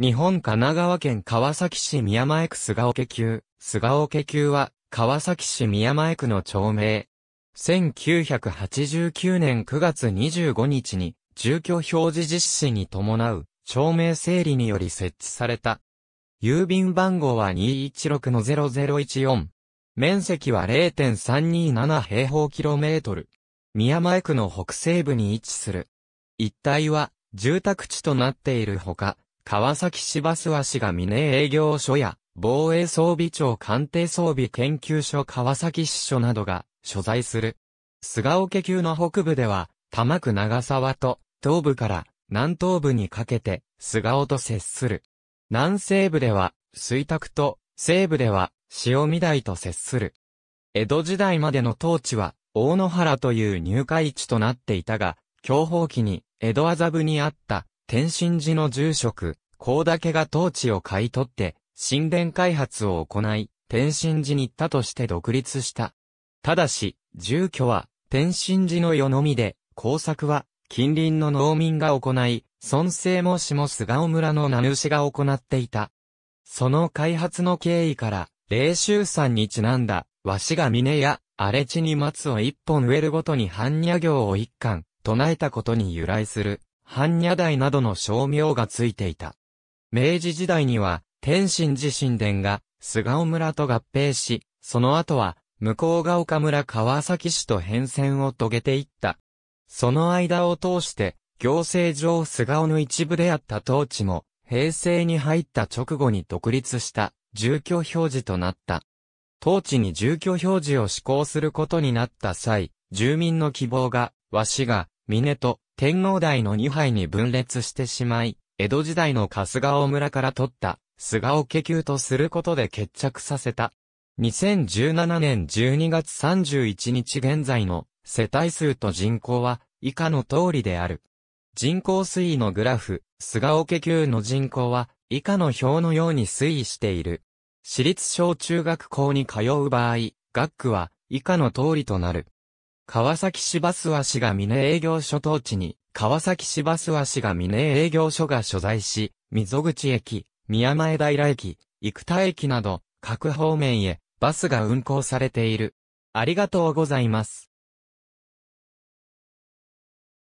日本神奈川県川崎市宮前区菅岡急。菅岡急は、川崎市宮前区の町名。1989年9月25日に、住居表示実施に伴う、町名整理により設置された。郵便番号は216の0014。面積は0.327平方キロメートル。宮前区の北西部に位置する。一帯は、住宅地となっているほか、川崎市バス鷲が峰営業所や、防衛装備庁官邸装備研究所川崎支所などが所在する。菅桶級の北部では、多摩区長沢と、東部から南東部にかけて、菅尾と接する。南西部では、水卓と、西部では、塩見台と接する。江戸時代までの当地は、大野原という入会地となっていたが、享保期に、江戸麻布にあった、天神寺の住職、高岳が当地を買い取って、神殿開発を行い、天神寺に行ったとして独立した。ただし、住居は、天神寺の世のみで、工作は、近隣の農民が行い、孫生もしも菅尾村の名主が行っていた。その開発の経緯から、霊州山にちなんだ、わしが峰や、荒れ地に松を一本植えるごとに般若行を一貫、唱えたことに由来する。般若台などの称名がついていた。明治時代には、天津寺神殿が、菅尾村と合併し、その後は、向こうが丘村川崎市と変遷を遂げていった。その間を通して、行政上菅尾の一部であった当地も、平成に入った直後に独立した、住居表示となった。当地に住居表示を施行することになった際、住民の希望が、和紙が、峰と、天皇台の2杯に分裂してしまい、江戸時代の春日尾村から取った、菅尾家級とすることで決着させた。2017年12月31日現在の世帯数と人口は以下の通りである。人口推移のグラフ、菅尾家級の人口は以下の表のように推移している。私立小中学校に通う場合、学区は以下の通りとなる。川崎市バスは市が峰営業所当地に、川崎市バスは市が峰営業所が所在し、溝口駅、宮前平駅、生田駅など、各方面へバスが運行されている。ありがとうございます。